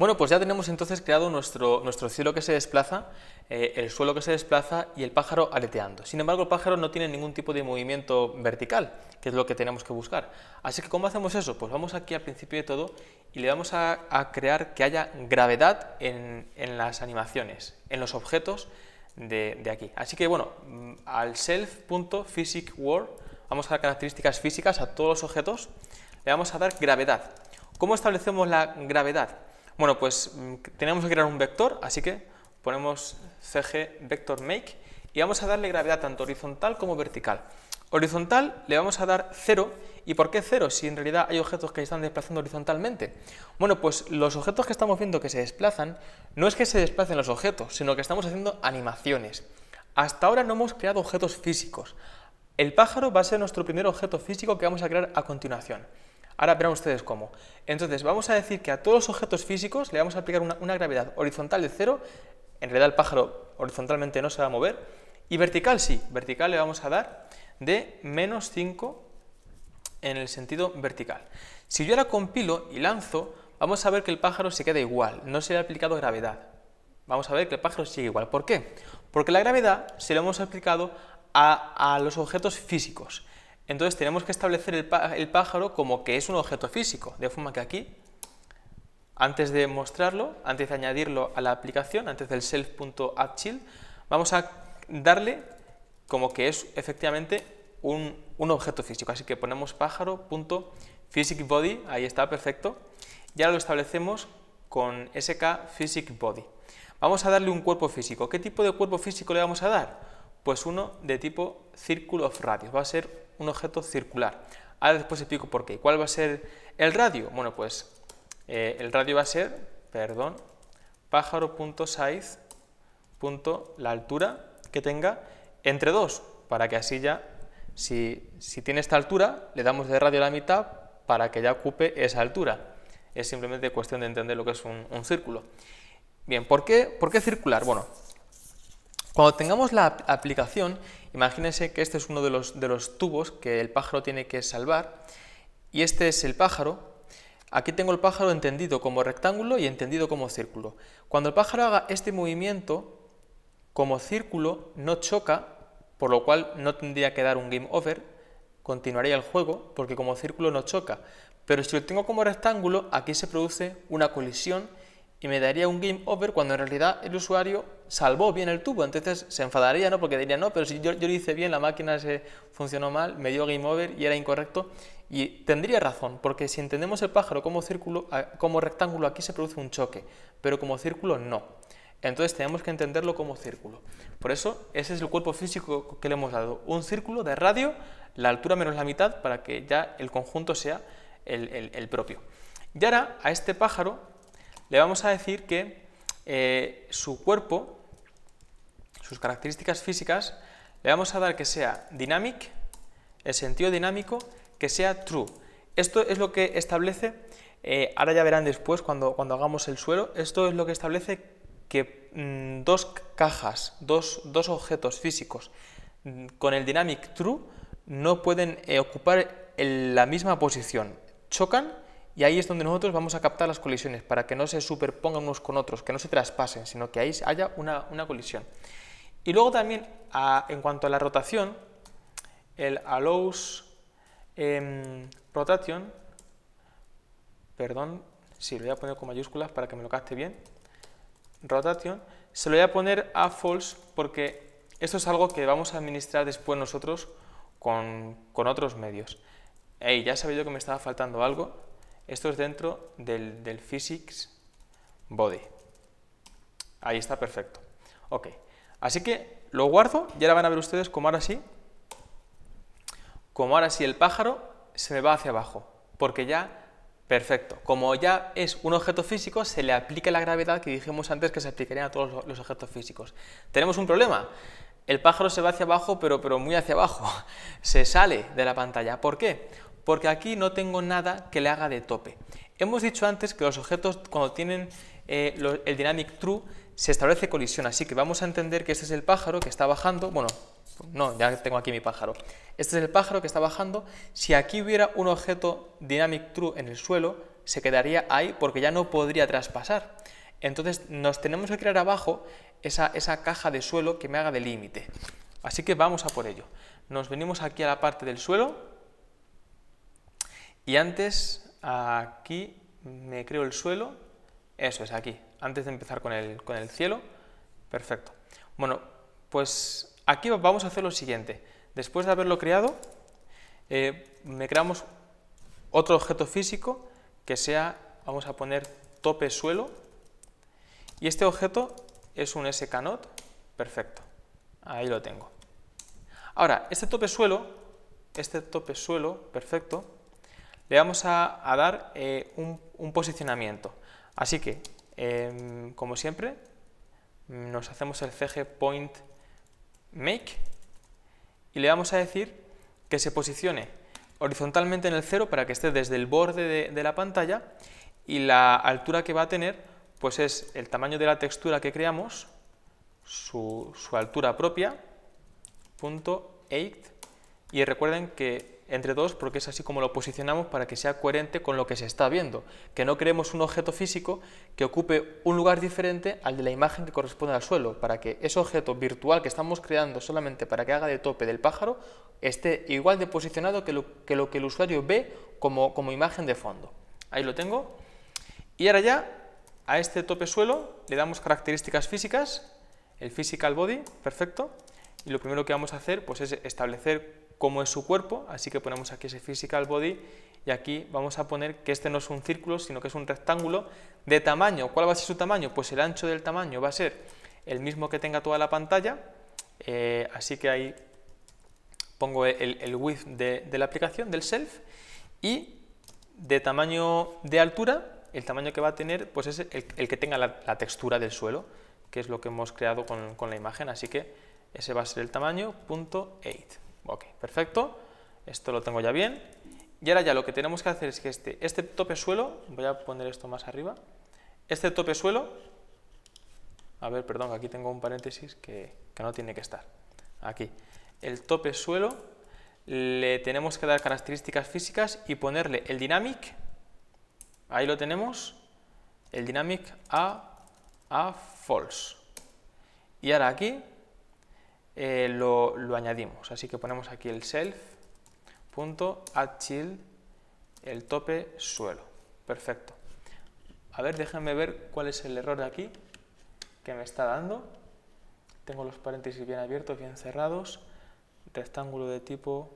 Bueno, pues ya tenemos entonces creado nuestro, nuestro cielo que se desplaza, eh, el suelo que se desplaza y el pájaro aleteando. Sin embargo, el pájaro no tiene ningún tipo de movimiento vertical, que es lo que tenemos que buscar. Así que, ¿cómo hacemos eso? Pues vamos aquí al principio de todo y le vamos a, crear que haya gravedad en, las animaciones, en los objetos de, aquí. Así que, bueno, mm, al self.physicWorld, vamos a dar características físicas a todos los objetos, le vamos a dar gravedad. ¿Cómo establecemos la gravedad? Bueno, pues mm, tenemos que crear un vector, así que ponemos cg vector make y vamos a darle gravedad tanto horizontal como vertical. Horizontal le vamos a dar 0. ¿Y por qué 0 si en realidad hay objetos que están desplazando horizontalmente? Bueno, pues los objetos que estamos viendo que se desplazan, no es que se desplacen los objetos, sino que estamos haciendo animaciones. Hasta ahora no hemos creado objetos físicos. El pájaro va a ser nuestro primer objeto físico que vamos a crear a continuación. Ahora verán ustedes cómo. Entonces, vamos a decir que a todos los objetos físicos le vamos a aplicar una, gravedad horizontal de cero. En realidad el pájaro horizontalmente no se va a mover. Y vertical sí, vertical le vamos a dar de menos 5 en el sentido vertical. Si yo ahora compilo y lanzo, vamos a ver que el pájaro se queda igual, no se le ha aplicado gravedad. Vamos a ver que el pájaro sigue igual. ¿Por qué? Porque la gravedad se la hemos aplicado a los objetos físicos. Entonces tenemos que establecer el, pájaro como que es un objeto físico, de forma que aquí, antes de mostrarlo, antes de añadirlo a la aplicación, antes del self.addChill, vamos a darle como que es efectivamente un, objeto físico. Así que ponemos pájaro.physicBody, ahí está, perfecto. Y ahora lo establecemos con skPhysicBody. Vamos a darle un cuerpo físico. ¿Qué tipo de cuerpo físico le vamos a dar? Pues uno de tipo círculo of radius. Va a ser un objeto circular. Ahora después explico por qué. ¿Cuál va a ser el radio? Bueno, pues eh, el radio va a ser, perdón, pájaro.size. La altura que tenga entre dos, para que así ya, si, tiene esta altura, le damos de radio a la mitad para que ya ocupe esa altura. Es simplemente cuestión de entender lo que es un, círculo. Bien, ¿por qué, ¿por qué circular? Bueno, cuando tengamos la aplicación, imagínense que este es uno de los, de los tubos que el pájaro tiene que salvar y este es el pájaro Aquí tengo el pájaro entendido como rectángulo y entendido como círculo. Cuando el pájaro haga este movimiento, como círculo no choca, por lo cual no tendría que dar un game over, continuaría el juego porque como círculo no choca. Pero si lo tengo como rectángulo, aquí se produce una colisión y me daría un game over cuando en realidad el usuario salvó bien el tubo, entonces se enfadaría, ¿no? Porque diría, no, pero si yo, lo hice bien, la máquina se funcionó mal, me dio game over y era incorrecto. Y tendría razón, porque si entendemos el pájaro como, círculo, como rectángulo, aquí se produce un choque, pero como círculo no. Entonces tenemos que entenderlo como círculo. Por eso, ese es el cuerpo físico que le hemos dado. Un círculo de radio, la altura menos la mitad, para que ya el conjunto sea el, el propio. Y ahora a este pájaro le vamos a decir que eh, su cuerpo, sus características físicas, le vamos a dar que sea dynamic, el sentido dinámico, que sea true. Esto es lo que establece, eh, ahora ya verán después cuando, cuando, hagamos el suelo, esto es lo que establece que mm, dos cajas, dos, objetos físicos mm, con el dynamic true no pueden eh, ocupar la misma posición, chocan y ahí es donde nosotros vamos a captar las colisiones para que no se superpongan unos con otros, que no se traspasen, sino que ahí haya una, colisión. Y luego también, en cuanto a la rotación, el allows em, rotation, perdón, sí, lo voy a poner con mayúsculas para que me lo capte bien, rotation, se lo voy a poner a false porque esto es algo que vamos a administrar después nosotros con, otros medios. Hey, ya sabía yo que me estaba faltando algo, esto es dentro del, physics body. Ahí está, perfecto. Ok, así que lo guardo y ahora van a ver ustedes como ahora sí, como ahora sí el pájaro se me va hacia abajo, porque ya, perfecto, como ya es un objeto físico, se le aplica la gravedad que dijimos antes que se aplicaría a todos los objetos físicos. Tenemos un problema, el pájaro se va hacia abajo, pero, pero muy hacia abajo, se sale de la pantalla. ¿Por qué? porque aquí no tengo nada que le haga de tope. Hemos dicho antes que los objetos cuando tienen eh, el dynamic true se establece colisión, así que vamos a entender que este es el pájaro que está bajando, bueno, no, ya tengo aquí mi pájaro, este es el pájaro que está bajando, si aquí hubiera un objeto dynamic true en el suelo, se quedaría ahí porque ya no podría traspasar. Entonces nos tenemos que crear abajo esa, esa caja de suelo que me haga de límite. Así que vamos a por ello. Nos venimos aquí a la parte del suelo, y antes, aquí me creo el suelo, eso es aquí, antes de empezar con el, con el cielo, perfecto. Bueno, pues aquí vamos a hacer lo siguiente, después de haberlo creado, eh, me creamos otro objeto físico que sea, vamos a poner tope suelo, y este objeto es un SKNOT, perfecto, ahí lo tengo. Ahora, este tope suelo, este tope suelo, perfecto, le vamos a, dar eh, un, posicionamiento. Así que, em, como siempre, nos hacemos el CG Point Make y le vamos a decir que se posicione horizontalmente en el cero para que esté desde el borde de, la pantalla y la altura que va a tener pues es el tamaño de la textura que creamos, su, su altura propia, punto 8 y recuerden que entre dos porque es así como lo posicionamos para que sea coherente con lo que se está viendo, que no creemos un objeto físico que ocupe un lugar diferente al de la imagen que corresponde al suelo, para que ese objeto virtual que estamos creando solamente para que haga de tope del pájaro esté igual de posicionado que lo que, lo que el usuario ve como, como imagen de fondo. Ahí lo tengo. Y ahora ya a este tope suelo le damos características físicas, el physical body, perfecto, y lo primero que vamos a hacer pues, es establecer como es su cuerpo, así que ponemos aquí ese physical body y aquí vamos a poner que este no es un círculo, sino que es un rectángulo de tamaño. ¿Cuál va a ser su tamaño? Pues el ancho del tamaño va a ser el mismo que tenga toda la pantalla, eh, así que ahí pongo el, width de, la aplicación, del self, y de tamaño de altura, el tamaño que va a tener pues es el, que tenga la, textura del suelo, que es lo que hemos creado con, la imagen, así que ese va a ser el tamaño, punto 8. Ok, perfecto. Esto lo tengo ya bien. Y ahora ya lo que tenemos que hacer es que este, este tope suelo, voy a poner esto más arriba, este tope suelo, a ver, perdón, aquí tengo un paréntesis que, no tiene que estar, aquí, el tope suelo le tenemos que dar características físicas y ponerle el dynamic, ahí lo tenemos, el dynamic a, a false. Y ahora aquí eh, lo, añadimos. Así que ponemos aquí el self.addchill, el tope suelo. Perfecto. A ver, déjenme ver cuál es el error de aquí que me está dando. Tengo los paréntesis bien abiertos, bien cerrados. Rectángulo de tipo...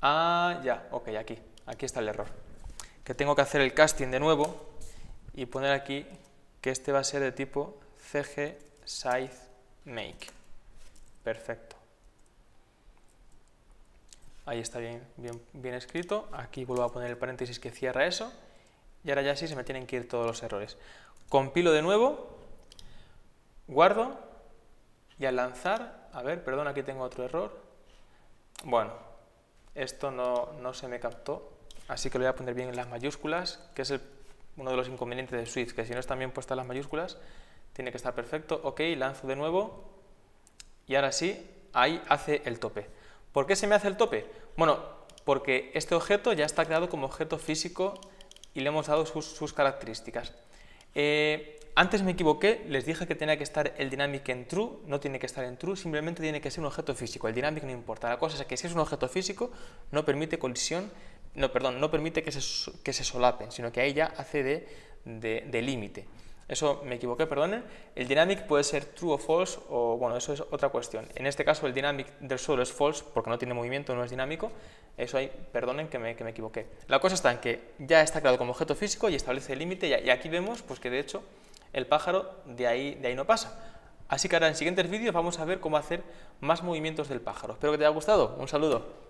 Ah, ya, ok, aquí. Aquí está el error. Que tengo que hacer el casting de nuevo y poner aquí que este va a ser de tipo CG Size make. Perfecto. Ahí está bien, bien, bien escrito. Aquí vuelvo a poner el paréntesis que cierra eso. Y ahora ya sí se me tienen que ir todos los errores. Compilo de nuevo, guardo y al lanzar, a ver, perdón, aquí tengo otro error. Bueno, esto no, se me captó, así que lo voy a poner bien en las mayúsculas, que es uno de los inconvenientes de Swift, que si no están bien puestas las mayúsculas, tiene que estar perfecto, ok, lanzo de nuevo y ahora sí, ahí hace el tope. ¿Por qué se me hace el tope? Bueno, porque este objeto ya está creado como objeto físico y le hemos dado sus, características. Eh, antes me equivoqué, les dije que tenía que estar el dynamic en true, no tiene que estar en true, simplemente tiene que ser un objeto físico, el dynamic no importa. La cosa es que si es un objeto físico no permite colisión, no, perdón, no permite que se, que se solapen, sino que ahí ya hace de, de, de límite. Eso me equivoqué, perdonen. El dynamic puede ser true o false, o bueno, eso es otra cuestión. En este caso el dynamic del suelo es false porque no tiene movimiento, no es dinámico. Eso ahí, perdonen que me, que me equivoqué. La cosa está en que ya está creado como objeto físico y establece el límite y, aquí vemos pues, que de hecho el pájaro de ahí, de ahí no pasa. Así que ahora en siguientes vídeos vamos a ver cómo hacer más movimientos del pájaro. Espero que te haya gustado. Un saludo.